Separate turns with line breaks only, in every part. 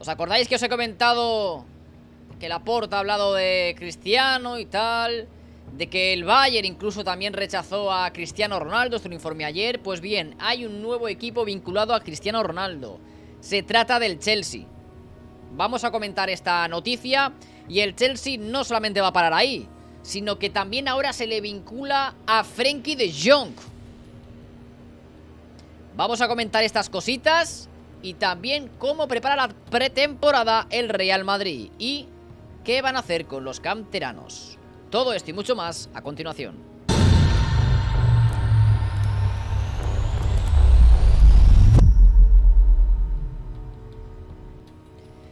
¿Os acordáis que os he comentado que Laporta ha hablado de Cristiano y tal? De que el Bayern incluso también rechazó a Cristiano Ronaldo, lo informé ayer. Pues bien, hay un nuevo equipo vinculado a Cristiano Ronaldo. Se trata del Chelsea. Vamos a comentar esta noticia y el Chelsea no solamente va a parar ahí, sino que también ahora se le vincula a Frankie de Jong. Vamos a comentar estas cositas y también cómo prepara la pretemporada el Real Madrid y qué van a hacer con los canteranos. Todo esto y mucho más a continuación.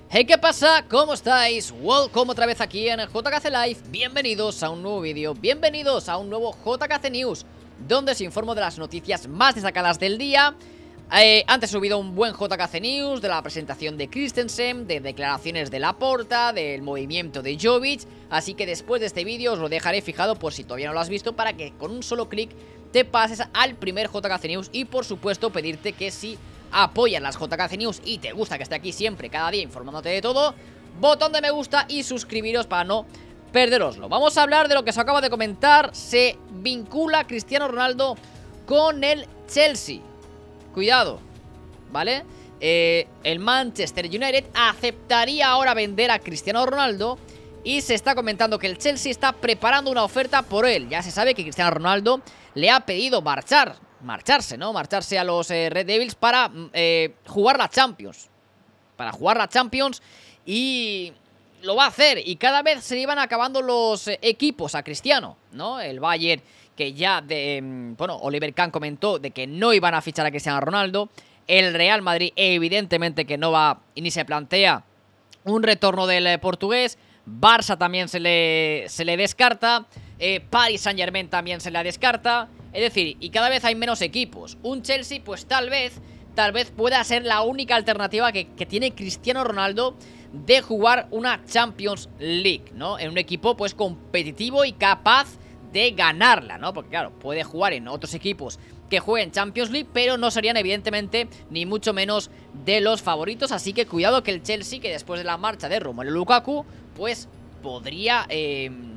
Hey, ¿qué pasa? ¿Cómo estáis? Welcome otra vez aquí en el JKC Live. Bienvenidos a un nuevo vídeo, bienvenidos a un nuevo JKC News, donde os informo de las noticias más destacadas del día eh, antes he subido un buen JKC News de la presentación de Christensen, de declaraciones de Laporta, del movimiento de Jovic, así que después de este vídeo os lo dejaré fijado por si todavía no lo has visto para que con un solo clic te pases al primer JKC News y por supuesto pedirte que si apoyas las JKC News y te gusta que esté aquí siempre, cada día informándote de todo, botón de me gusta y suscribiros para no perderoslo. Vamos a hablar de lo que se acaba de comentar, se vincula Cristiano Ronaldo con el Chelsea. Cuidado, ¿vale? Eh, el Manchester United aceptaría ahora vender a Cristiano Ronaldo y se está comentando que el Chelsea está preparando una oferta por él. Ya se sabe que Cristiano Ronaldo le ha pedido marchar, marcharse, ¿no? Marcharse a los eh, Red Devils para mm, eh, jugar la Champions. Para jugar la Champions y lo va a hacer. Y cada vez se iban acabando los equipos a Cristiano, ¿no? El Bayern que ya, de, em, bueno, Oliver Kahn comentó de que no iban a fichar a Cristiano Ronaldo. El Real Madrid evidentemente que no va y ni se plantea un retorno del eh, portugués. Barça también se le, se le descarta. Eh, Paris Saint Germain también se le descarta. Es decir, y cada vez hay menos equipos. Un Chelsea pues tal vez, tal vez pueda ser la única alternativa que, que tiene Cristiano Ronaldo de jugar una Champions League, ¿no? En un equipo pues competitivo y capaz de ganarla, ¿no? Porque claro, puede jugar en otros equipos que jueguen Champions League, pero no serían evidentemente ni mucho menos de los favoritos, así que cuidado que el Chelsea, que después de la marcha de Romelu Lukaku, pues podría... Em,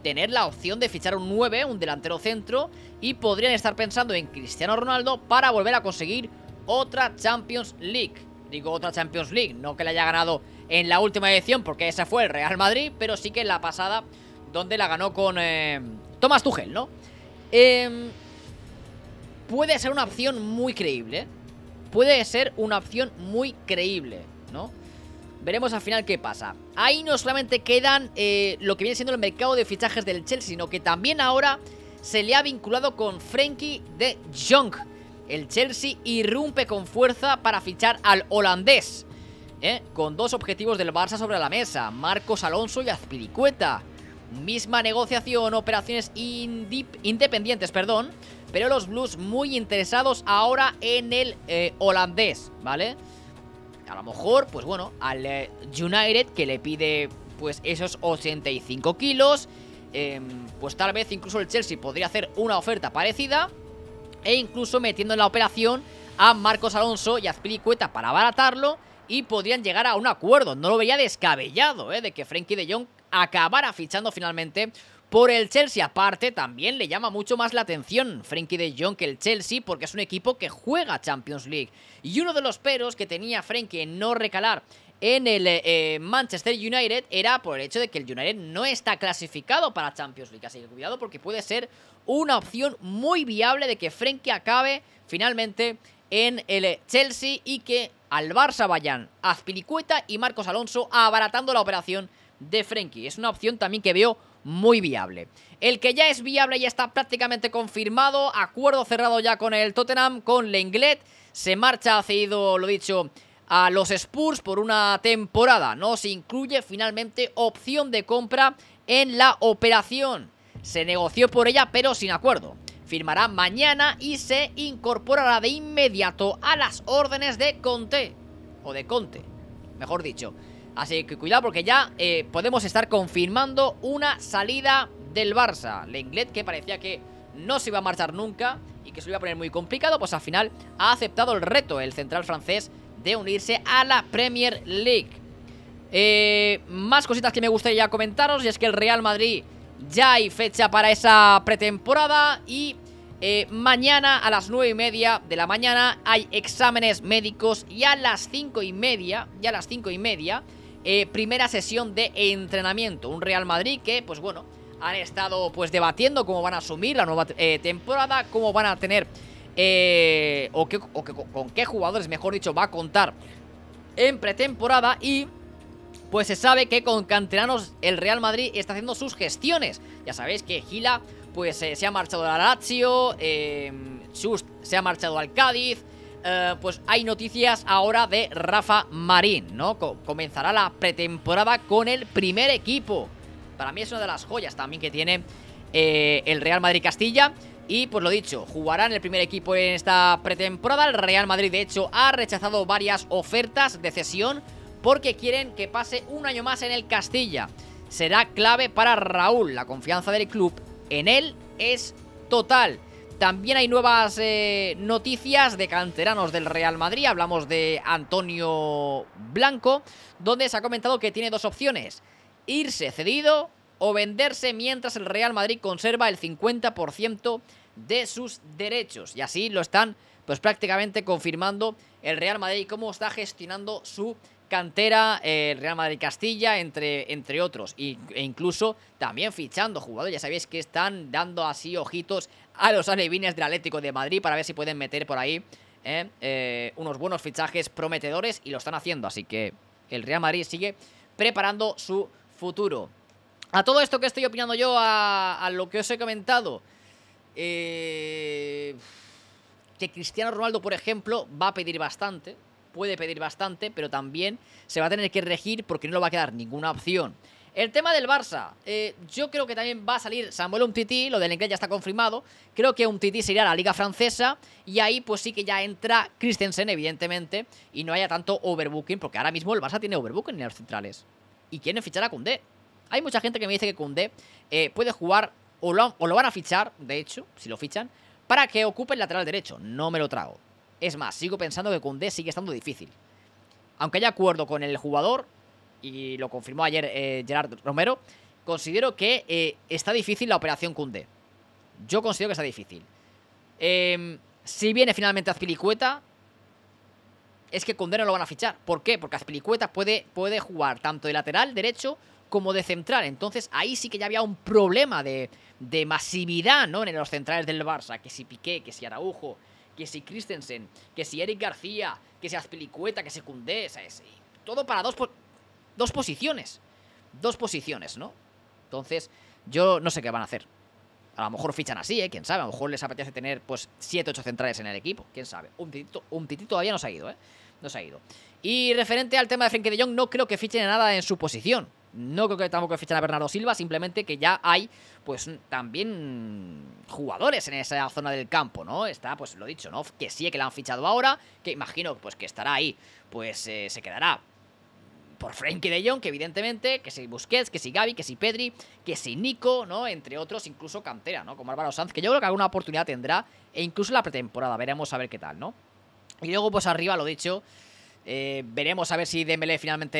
tener la opción de fichar un 9, un delantero centro, y podrían estar pensando en Cristiano Ronaldo para volver a conseguir otra Champions League. Digo otra Champions League, no que la haya ganado en la última edición, porque esa fue el Real Madrid, pero sí que en la pasada, donde la ganó con... Em, Tomás Tuchel, ¿no? Em, puede ser una opción muy creíble. Puede ser una opción muy creíble, ¿no? Veremos al final qué pasa. Ahí no solamente quedan eh, lo que viene siendo el mercado de fichajes del Chelsea, sino que también ahora se le ha vinculado con Frankie de Jong. El Chelsea irrumpe con fuerza para fichar al holandés, ¿eh? con dos objetivos del Barça sobre la mesa, Marcos Alonso y Azpilicueta. Misma negociación, operaciones independientes, perdón. Pero los Blues muy interesados ahora en el eh, holandés, ¿vale? A lo mejor, pues bueno, al eh, United que le pide pues esos 85 kilos. Em, pues tal vez incluso el Chelsea podría hacer una oferta parecida. E incluso metiendo en la operación a Marcos Alonso y a Azpilicueta para abaratarlo. Y podrían llegar a un acuerdo. No lo veía descabellado, ¿eh? De que Frenkie de Jong acabará fichando finalmente por el Chelsea. Aparte, también le llama mucho más la atención Frenkie de Jong que el Chelsea porque es un equipo que juega Champions League. Y uno de los peros que tenía Frenkie en no recalar en el eh, Manchester United era por el hecho de que el United no está clasificado para Champions League. Así que cuidado porque puede ser una opción muy viable de que Frenkie acabe finalmente en el Chelsea y que al Barça vayan Azpilicueta y Marcos Alonso abaratando la operación de Frenkie. Es una opción también que veo muy viable. El que ya es viable ya está prácticamente confirmado. Acuerdo cerrado ya con el Tottenham, con Lenglet. Se marcha, ha cedido, lo dicho, a los Spurs por una temporada. No se incluye finalmente opción de compra en la operación. Se negoció por ella, pero sin acuerdo. Firmará mañana y se incorporará de inmediato a las órdenes de Conte. O de Conte, mejor dicho. Así que cuidado porque ya eh, podemos estar confirmando una salida del Barça. Lenglet que parecía que no se iba a marchar nunca y que se lo iba a poner muy complicado, pues al final ha aceptado el reto el central francés de unirse a la Premier League. Eh, más cositas que me gustaría comentaros y es que el Real Madrid ya hay fecha para esa pretemporada y eh, mañana a las 9 y media de la mañana hay exámenes médicos y a las 5 y media, ya a las 5 y media eh, primera sesión de entrenamiento. Un Real Madrid que, pues bueno, han estado pues debatiendo cómo van a asumir la nueva eh, temporada, cómo van a tener eh, o, qué, o con qué jugadores, mejor dicho, va a contar en pretemporada y pues se sabe que con canteranos el Real Madrid está haciendo sus gestiones. Ya sabéis que Gila pues se ha marchado al Lazio, se ha marchado al Cádiz, eh, pues hay noticias ahora de Rafa Marín, ¿no? comenzará la pretemporada con el primer equipo. Para mí es una de las joyas también que tiene eh, el Real Madrid Castilla. Y pues lo dicho, jugará en el primer equipo en esta pretemporada. El Real Madrid, de hecho, ha rechazado varias ofertas de cesión porque quieren que pase un año más en el Castilla. Será clave para Raúl. La confianza del club en él es total. También hay nuevas eh, noticias de canteranos del Real Madrid. Hablamos de Antonio Blanco, donde se ha comentado que tiene dos opciones. Irse cedido o venderse mientras el Real Madrid conserva el 50% de sus derechos. Y así lo están pues prácticamente confirmando el Real Madrid cómo está gestionando su cantera, eh, el Real Madrid Castilla, entre, entre otros, e incluso también fichando jugadores. Ya sabéis que están dando así ojitos a los alevines del Atlético de Madrid para ver si pueden meter por ahí ¿eh? Eh, unos buenos fichajes prometedores y lo están haciendo. Así que el Real Madrid sigue preparando su futuro. A todo esto que estoy opinando yo, a, lo que os he comentado, eh, que Cristiano Ronaldo, por ejemplo, va a pedir bastante, puede pedir bastante, pero también se va a tener que regir porque no le va a quedar ninguna opción el tema del Barça, eh, yo creo que también va a salir Samuel Umtiti, lo del inglés ya está confirmado. Creo que Umtiti se irá a la Liga Francesa y ahí pues sí que ya entra Christensen, evidentemente, y no haya tanto overbooking, porque ahora mismo el Barça tiene overbooking en los centrales. Y quieren fichar a Koundé. Hay mucha gente que me dice que Koundé eh, puede jugar, o lo, van a fichar, de hecho, si lo fichan, para que ocupe el lateral derecho. No me lo trago. Es más, sigo pensando que Koundé sigue estando difícil. Aunque haya acuerdo con el jugador, y lo confirmó ayer eh, Gerard Romero, considero que eh, está difícil la operación Cunde. Yo considero que está difícil. Em, si viene finalmente Azpilicueta, es que Cunde no lo van a fichar. ¿Por qué? Porque Azpilicueta puede, puede jugar tanto de lateral derecho como de central. Entonces ahí sí que ya había un problema de, de masividad ¿no? en los centrales del Barça. Que si Piqué, que si Araujo, que si Christensen, que si Eric García, que si Azpilicueta, que si Cundé. todo para dos dos posiciones. Dos posiciones, ¿no? Entonces, yo no sé qué van a hacer. A lo mejor fichan así, ¿eh? Quién sabe. A lo mejor les apetece tener, pues, siete, ocho centrales en el equipo. Quién sabe. Un titito, un titito todavía no se ha ido, ¿eh? No se ha ido. Y referente al tema de Frenkie de Jong, no creo que fichen nada en su posición. No creo que tampoco fichen a Bernardo Silva, simplemente que ya hay, pues, también jugadores en esa zona del campo, ¿no? Está, pues, lo dicho, ¿no? Que sí, que la han fichado ahora, que imagino, pues, que estará ahí, pues, eh, se quedará por Frankie de Jong, que evidentemente, que si Busquets, que si Gaby, que si Pedri, que si Nico, ¿no? Entre otros, incluso cantera, ¿no? Como Álvaro Sanz, que yo creo que alguna oportunidad tendrá, e incluso la pretemporada, veremos a ver qué tal, ¿no? Y luego, pues arriba, lo dicho, eh, veremos a ver si Dembélé finalmente,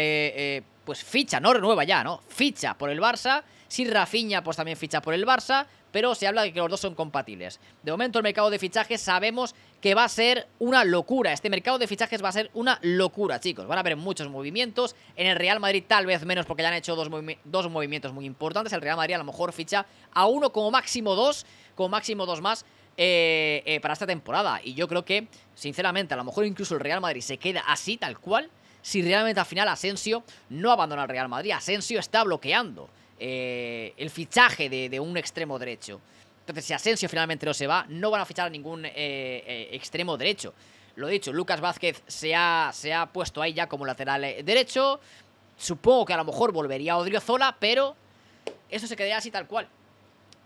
eh, pues ficha, no renueva ya, ¿no? Ficha por el Barça, si Rafinha, pues también ficha por el Barça, pero se habla de que los dos son compatibles. De momento el mercado de fichajes sabemos que va a ser una locura. Este mercado de fichajes va a ser una locura, chicos. Van a haber muchos movimientos. En el Real Madrid tal vez menos porque ya han hecho dos, movimientos muy importantes. El Real Madrid a lo mejor ficha a uno como máximo dos, como máximo dos más. Eh, eh, para esta temporada. Y yo creo que, sinceramente, a lo mejor incluso el Real Madrid se queda así, tal cual, si realmente al final Asensio no abandona el Real Madrid. Asensio está bloqueando. Eh, el fichaje de, un extremo derecho. Entonces, si Asensio finalmente no se va, no van a fichar a ningún eh, eh, extremo derecho. Lo dicho, Lucas Vázquez se ha, se ha puesto ahí ya como lateral derecho. Supongo que a lo mejor volvería a Zola, pero eso se quedaría así tal cual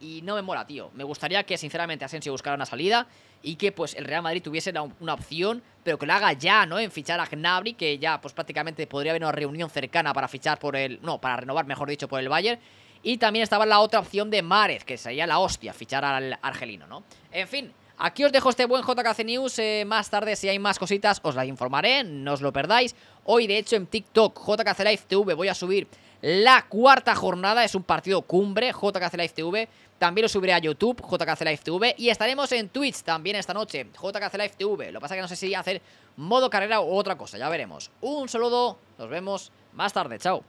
y no me mola, tío. Me gustaría que, sinceramente, Asensio buscara una salida y que, pues, el Real Madrid tuviese una, opción, pero que la haga ya, ¿no? En fichar a Gnabry, que ya, pues, prácticamente podría haber una reunión cercana para fichar por el... No, para renovar, mejor dicho, por el Bayern. Y también estaba la otra opción de Márez, que sería la hostia, fichar al argelino, ¿no? En fin, Aquí os dejo este buen JKC News. Eh, más tarde, si hay más cositas, os las informaré. No os lo perdáis. Hoy, de hecho, en TikTok, JKC Live TV, voy a subir la cuarta jornada. Es un partido cumbre, JKC Live TV. También lo subiré a YouTube, JKC Live TV. Y estaremos en Twitch también esta noche, JKC Live TV. Lo que pasa que no sé si hacer modo carrera u otra cosa, ya veremos. Un saludo, nos vemos más tarde, chao.